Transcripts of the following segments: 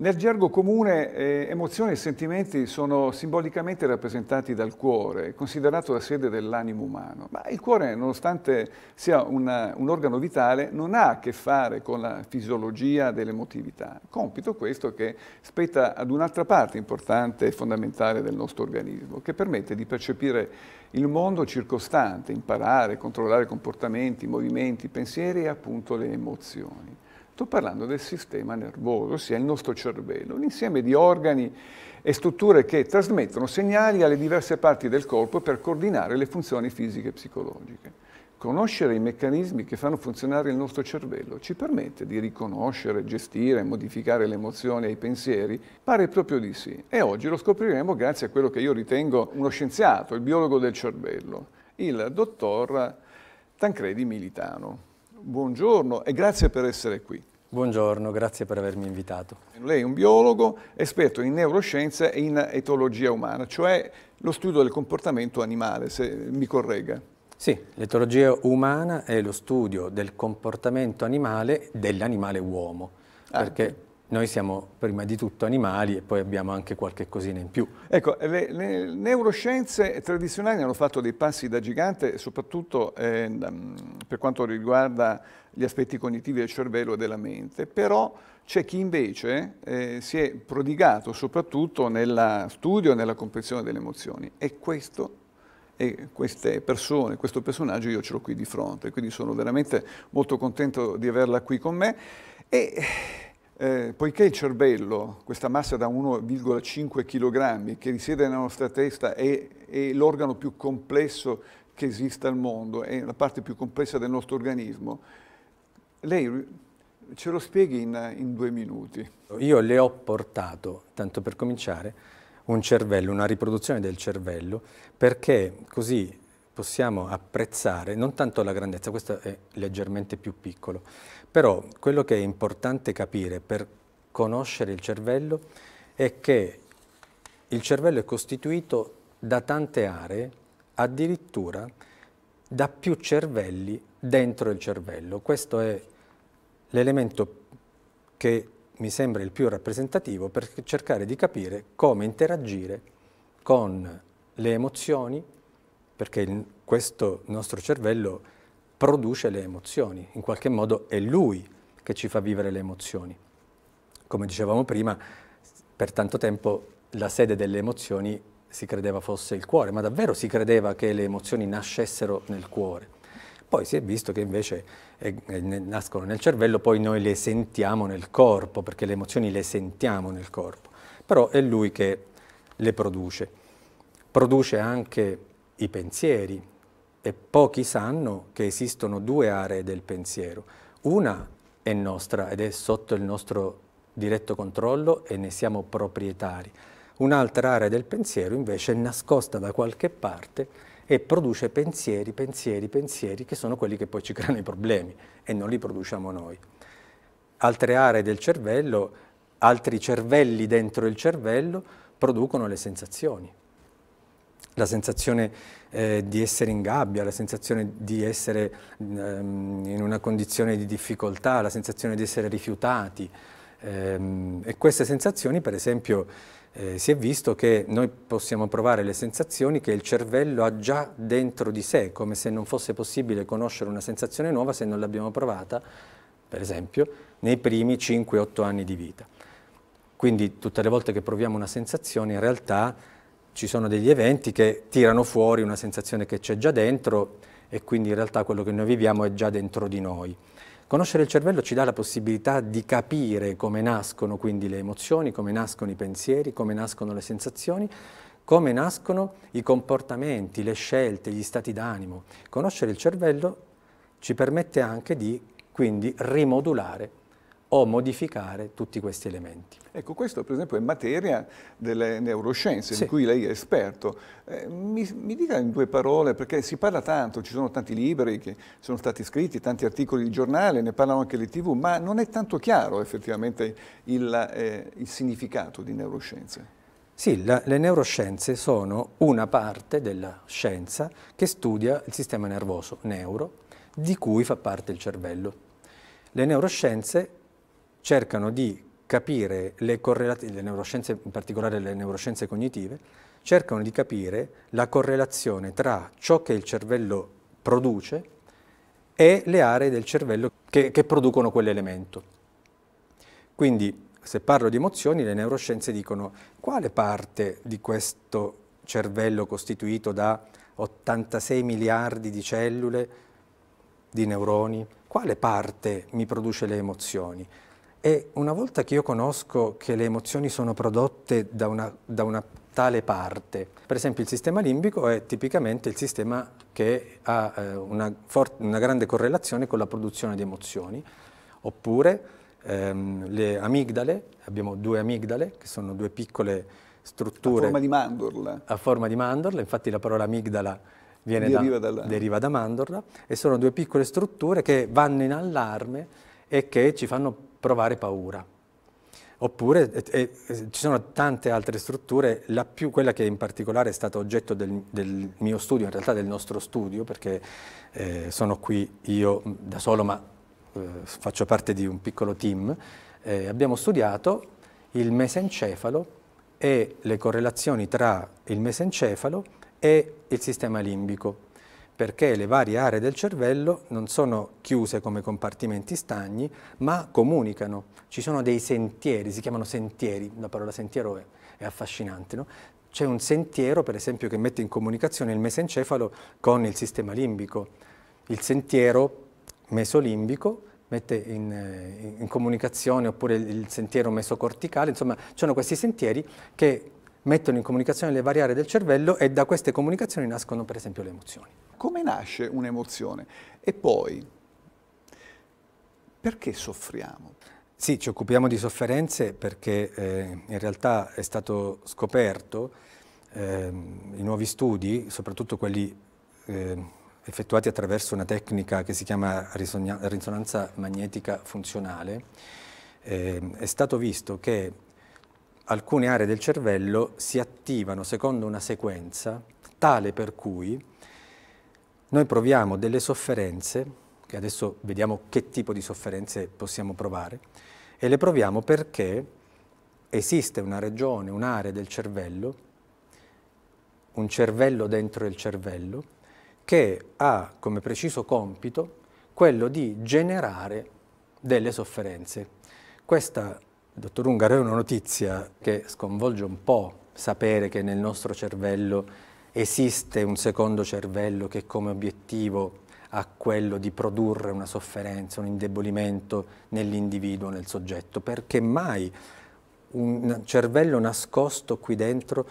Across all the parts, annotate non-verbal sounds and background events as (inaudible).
Nel gergo comune eh, emozioni e sentimenti sono simbolicamente rappresentati dal cuore, considerato la sede dell'animo umano. Ma il cuore, nonostante sia una, un organo vitale, non ha a che fare con la fisiologia dell'emotività. Compito questo che spetta ad un'altra parte importante e fondamentale del nostro organismo, che permette di percepire il mondo circostante, imparare, controllare comportamenti, movimenti, pensieri e appunto le emozioni. Sto parlando del sistema nervoso, ossia il nostro cervello, un insieme di organi e strutture che trasmettono segnali alle diverse parti del corpo per coordinare le funzioni fisiche e psicologiche. Conoscere i meccanismi che fanno funzionare il nostro cervello ci permette di riconoscere, gestire, modificare le emozioni e i pensieri? Pare proprio di sì. E oggi lo scopriremo grazie a quello che io ritengo uno scienziato, il biologo del cervello, il dottor Tancredi Militano. Buongiorno e grazie per essere qui. Buongiorno, grazie per avermi invitato. Lei è un biologo esperto in neuroscienze e in etologia umana, cioè lo studio del comportamento animale, se mi corregga. Sì, l'etologia umana è lo studio del comportamento animale dell'animale uomo, ah, perché noi siamo prima di tutto animali e poi abbiamo anche qualche cosina in più. Ecco, le, le neuroscienze tradizionali hanno fatto dei passi da gigante, soprattutto eh, per quanto riguarda gli aspetti cognitivi del cervello e della mente, però c'è chi invece eh, si è prodigato soprattutto nel studio e nella comprensione delle emozioni e questo e queste persone, questo personaggio io ce l'ho qui di fronte, quindi sono veramente molto contento di averla qui con me e eh, poiché il cervello, questa massa da 1,5 kg che risiede nella nostra testa, è, è l'organo più complesso che esista al mondo, è la parte più complessa del nostro organismo, lei ce lo spieghi in, in due minuti? Io le ho portato, tanto per cominciare, un cervello, una riproduzione del cervello, perché così possiamo apprezzare non tanto la grandezza, questo è leggermente più piccolo, però quello che è importante capire per conoscere il cervello è che il cervello è costituito da tante aree, addirittura da più cervelli dentro il cervello. Questo è l'elemento che mi sembra il più rappresentativo per cercare di capire come interagire con le emozioni, perché il, questo nostro cervello produce le emozioni, in qualche modo è lui che ci fa vivere le emozioni. Come dicevamo prima, per tanto tempo la sede delle emozioni si credeva fosse il cuore, ma davvero si credeva che le emozioni nascessero nel cuore. Poi si è visto che invece eh, eh nascono nel cervello, poi noi le sentiamo nel corpo, perché le emozioni le sentiamo nel corpo, però è lui che le produce. Produce anche i pensieri e pochi sanno che esistono due aree del pensiero. Una è nostra ed è sotto il nostro diretto controllo e ne siamo proprietari. Un'altra area del pensiero invece è nascosta da qualche parte e produce pensieri, pensieri, pensieri che sono quelli che poi ci (laughs) creano i problemi e non li produciamo noi. Altre aree del cervello, altri cervelli dentro il cervello producono le sensazioni, la sensazione eh, di essere in gabbia, la sensazione di essere ehm, in una condizione di difficoltà, la sensazione di essere rifiutati. Ehm, e queste sensazioni, per esempio, eh, si è visto che noi possiamo provare le sensazioni che il cervello ha già dentro di sé, come se non fosse possibile conoscere una sensazione nuova se non l'abbiamo provata, per esempio, nei primi 5-8 anni di vita. Quindi tutte le volte che proviamo una sensazione, in realtà ci sono degli eventi che tirano fuori una sensazione che c'è già dentro e quindi in realtà quello che noi viviamo è già dentro di noi. Conoscere il cervello ci dà la possibilità di capire come nascono quindi le emozioni, come nascono i pensieri, come nascono le sensazioni, come nascono i comportamenti, le scelte, gli stati d'animo. Conoscere il cervello ci permette anche di quindi rimodulare o modificare tutti questi elementi. Ecco, questo per esempio è materia delle neuroscienze, sì. di cui lei è esperto. Eh, mi, mi, dica in due parole, perché si parla tanto, ci sono tanti libri che sono stati scritti, tanti articoli di giornale, ne parlano anche le tv, ma non è tanto chiaro effettivamente il, eh, il significato di neuroscienze. Sì, la, le neuroscienze sono una parte della scienza che studia il sistema nervoso, neuro, di cui fa parte il cervello. Le neuroscienze cercano di capire le correlazioni, le neuroscienze, in particolare le neuroscienze cognitive, cercano di capire la correlazione tra ciò che il cervello produce e le aree del cervello che, che producono quell'elemento. Quindi, se parlo di emozioni, le neuroscienze dicono quale parte di questo cervello costituito da 86 miliardi di cellule, di neuroni, quale parte mi produce le emozioni? E una volta che io conosco che le emozioni sono prodotte da una, da una tale parte, per esempio il sistema limbico è tipicamente il sistema che ha eh, una, una, grande correlazione con la produzione di emozioni, oppure ehm, le amigdale, abbiamo due amigdale che sono due piccole strutture a forma di mandorla, a forma di mandorla infatti la parola amigdala deriva, da, dalla... deriva da mandorla, e sono due piccole strutture che vanno in allarme e che ci fanno provare paura. Oppure e, eh, e, eh, eh, ci sono tante altre strutture, più, quella che in particolare è stata oggetto del, del, mio studio, in realtà del nostro studio, perché eh, sono qui io da solo ma eh, faccio parte di un piccolo team, eh, abbiamo studiato il mesencefalo e le correlazioni tra il mesencefalo e il sistema limbico perché le varie aree del cervello non sono chiuse come compartimenti stagni, ma comunicano. Ci sono dei sentieri, si chiamano sentieri, la parola sentiero è, è affascinante, no? C'è un sentiero, per esempio, che mette in comunicazione il mesencefalo con il sistema limbico. Il sentiero mesolimbico mette in, eh, in comunicazione, oppure il sentiero mesocorticale, insomma, ci sono questi sentieri che mettono in comunicazione le variari del cervello e da queste comunicazioni nascono per esempio le emozioni. Come nasce un'emozione? E poi, perché soffriamo? Sì, ci occupiamo di sofferenze perché eh, in realtà è stato scoperto eh, i nuovi studi, soprattutto quelli eh, effettuati attraverso una tecnica che si chiama risonanza magnetica funzionale, ehm, è stato visto che alcune aree del cervello si attivano secondo una sequenza tale per cui noi proviamo delle sofferenze, che adesso vediamo che tipo di sofferenze possiamo provare, e le proviamo perché esiste una regione, un'area del cervello, un cervello dentro il cervello, che ha come preciso compito quello di generare delle sofferenze. Questa Dottor Ungaro, è una notizia che sconvolge un po' sapere che nel nostro cervello esiste un secondo cervello che come obiettivo ha quello di produrre una sofferenza, un indebolimento nell'individuo, nel soggetto, perché mai un cervello nascosto qui dentro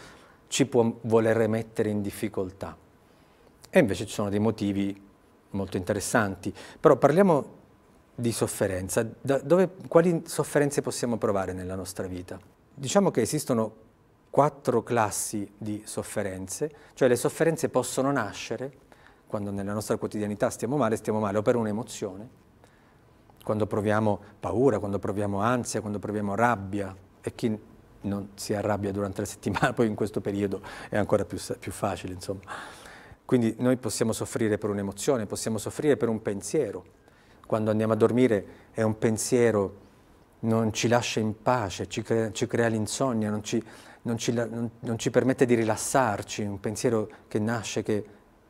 ci può voler mettere in difficoltà. E invece ci sono dei motivi molto interessanti. Però parliamo di sofferenza. Dove, quali sofferenze possiamo provare nella nostra vita? Diciamo che esistono quattro classi di sofferenze, cioè le sofferenze possono nascere quando nella nostra quotidianità stiamo male, stiamo male o per un'emozione, quando proviamo paura, quando proviamo ansia, quando proviamo rabbia e chi non si arrabbia durante la settimana, (laughs) poi in questo periodo è ancora più, più facile, insomma. Quindi noi possiamo soffrire per un'emozione, possiamo soffrire per un pensiero, quando andiamo a dormire è un pensiero, non ci lascia in pace, ci crea, ci crea l'insonnia, non ci, non, ci, non, non ci, permette di rilassarci, un pensiero che nasce, che,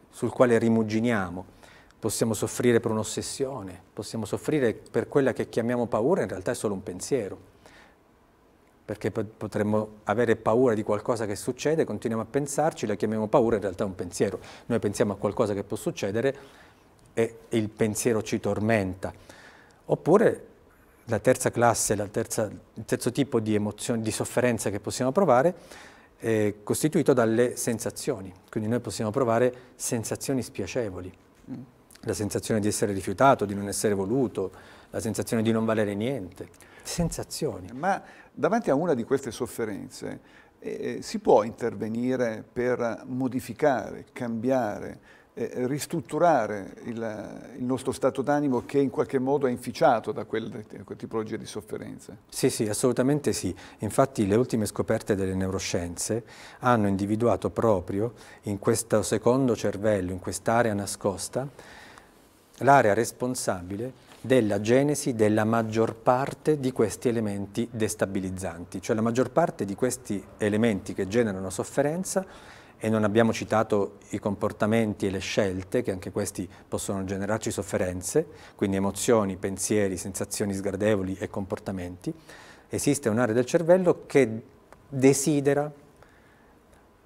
sul quale rimuginiamo. Possiamo soffrire per un'ossessione, possiamo soffrire per quella che chiamiamo paura, in realtà è solo un pensiero perché potremmo avere paura di qualcosa che succede, continuiamo a pensarci, la chiamiamo paura, in realtà è un pensiero. Noi pensiamo a qualcosa che può succedere, e il pensiero ci tormenta. Oppure la terza classe, la terza, il terzo tipo di, emozioni, di sofferenza che possiamo provare è costituito dalle sensazioni. Quindi noi possiamo provare sensazioni spiacevoli. La sensazione di essere rifiutato, di non essere voluto, la sensazione di non valere niente. Sensazioni. Ma davanti a una di queste sofferenze eh, si può intervenire per modificare, cambiare, eh, ristrutturare il, il, nostro stato d'animo che in qualche modo è inficiato da quella, quel tipologia di sofferenze. Sì, sì, assolutamente sì. Infatti le ultime scoperte delle neuroscienze hanno individuato proprio in questo secondo cervello, in quest'area nascosta, l'area responsabile della genesi della maggior parte di questi elementi destabilizzanti, cioè la maggior parte di questi elementi che generano sofferenza e non abbiamo citato i comportamenti e le scelte, che anche questi possono generarci sofferenze, quindi emozioni, pensieri, sensazioni sgradevoli e comportamenti, esiste un'area del cervello che desidera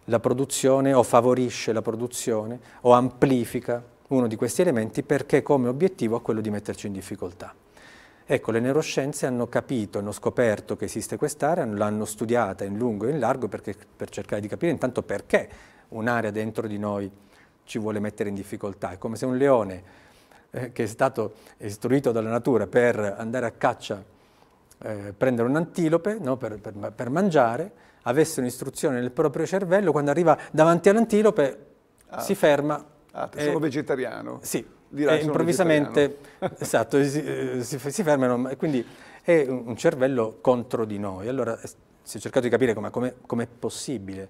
la produzione o favorisce la produzione o amplifica uno di questi elementi perché come obiettivo ha quello di metterci in difficoltà. Ecco, le neuroscienze hanno capito, hanno scoperto che esiste quest'area, l'hanno studiata in lungo e in largo perché, per cercare di capire intanto perché un'area dentro di noi ci vuole mettere in difficoltà. È come se un leone eh, che è stato istruito dalla natura per andare a caccia, eh, prendere un'antilope no, per, per, per mangiare, avesse un'istruzione nel proprio cervello, quando arriva davanti all'antilope ah, si ferma. Ah, sono vegetariano. Sì, dirà e eh, improvvisamente (laughs) esatto, si, eh, si, si, fermano, quindi è un cervello contro di noi. Allora si è cercato di capire come è possibile.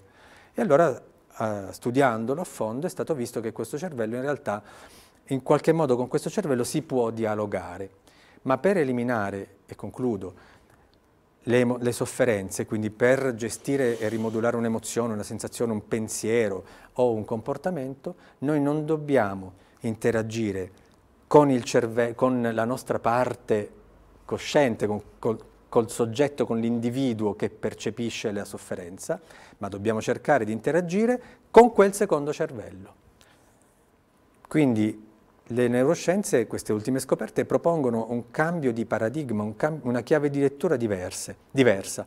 E allora eh, studiandolo a fondo è stato visto che questo cervello in realtà in qualche modo con questo cervello si può dialogare, ma per eliminare, e concludo, le, le, sofferenze, quindi per gestire e rimodulare un'emozione, una sensazione, un pensiero o un comportamento, noi non dobbiamo interagire con, con la nostra parte cosciente, con, col, col soggetto, con l'individuo che percepisce la sofferenza, ma dobbiamo cercare di interagire con quel secondo cervello. Quindi le neuroscienze, queste ultime scoperte, propongono un cambio di paradigma, un cam una chiave di lettura diverse, diversa.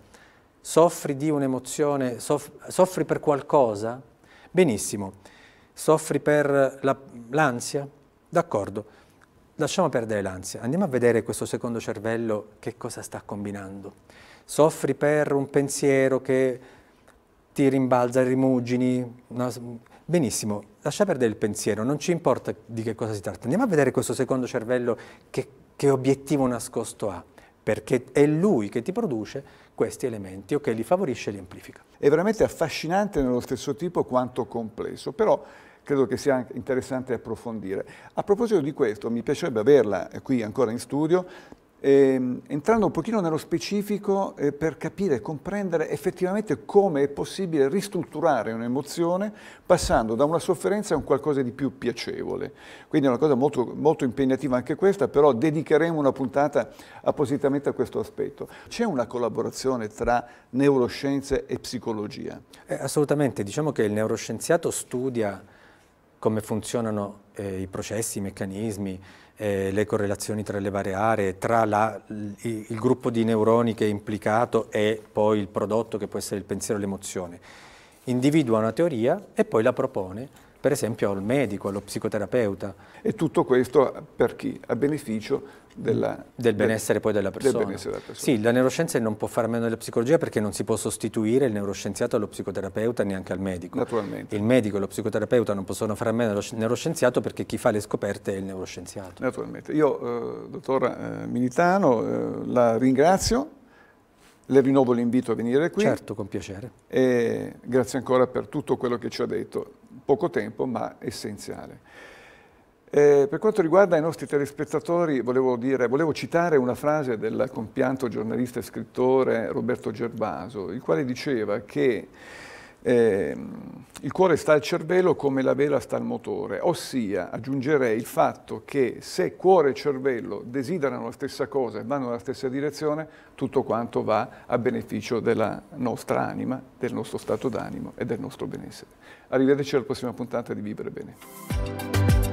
Soffri di un'emozione, soff soffri per qualcosa? Benissimo soffri per l'ansia? D'accordo, lasciamo perdere l'ansia, andiamo a vedere questo secondo cervello che cosa sta combinando. Soffri per un pensiero che ti rimbalza, rimugini, no? benissimo, lascia perdere il pensiero, non ci importa di che cosa si tratta, andiamo a vedere questo secondo cervello che, che obiettivo nascosto ha perché è lui che ti produce questi elementi o che li favorisce e li amplifica. È veramente affascinante nello stesso tipo quanto complesso, però credo che sia interessante approfondire. A proposito di questo, mi piacerebbe averla eh, qui ancora in studio, ehm, entrando un pochino nello specifico eh, per capire e comprendere effettivamente come è possibile ristrutturare un'emozione passando da una sofferenza a un qualcosa di più piacevole. Quindi è una cosa molto, molto impegnativa anche questa, però dedicheremo una puntata appositamente a questo aspetto. C'è una collaborazione tra neuroscienze e psicologia? Eh, assolutamente, diciamo che il neuroscienziato studia come funzionano eh, i processi, i meccanismi, eh, le correlazioni tra le varie aree, tra la, il, il gruppo di neuroni che è implicato e poi il prodotto che può essere il pensiero e l'emozione. Individua una teoria e poi la propone, per esempio al medico, allo psicoterapeuta. E tutto questo per chi? A beneficio della, del benessere del, poi della persona. Del della persona. Sì, la neuroscienza non può fare a meno della psicologia perché non si può sostituire il neuroscienziato allo psicoterapeuta neanche al medico. Naturalmente. Il medico e lo psicoterapeuta non possono fare a meno del neuroscienziato perché chi fa le scoperte è il neuroscienziato. Naturalmente. Io, eh, dottor eh, Militano, eh, la ringrazio, le rinnovo l'invito a venire qui. Certo, con piacere. E grazie ancora per tutto quello che ci ha detto. Poco tempo, ma essenziale. Eh, per quanto riguarda i nostri telespettatori, volevo, dire, volevo, citare una frase del compianto giornalista e scrittore Roberto Gervaso, il quale diceva che eh, il cuore sta al cervello come la vela sta al motore, ossia aggiungerei il fatto che se cuore e cervello desiderano la stessa cosa e vanno nella stessa direzione, tutto quanto va a beneficio della nostra anima, del nostro stato d'animo e del nostro benessere. Arrivederci alla prossima puntata di Vivere Bene.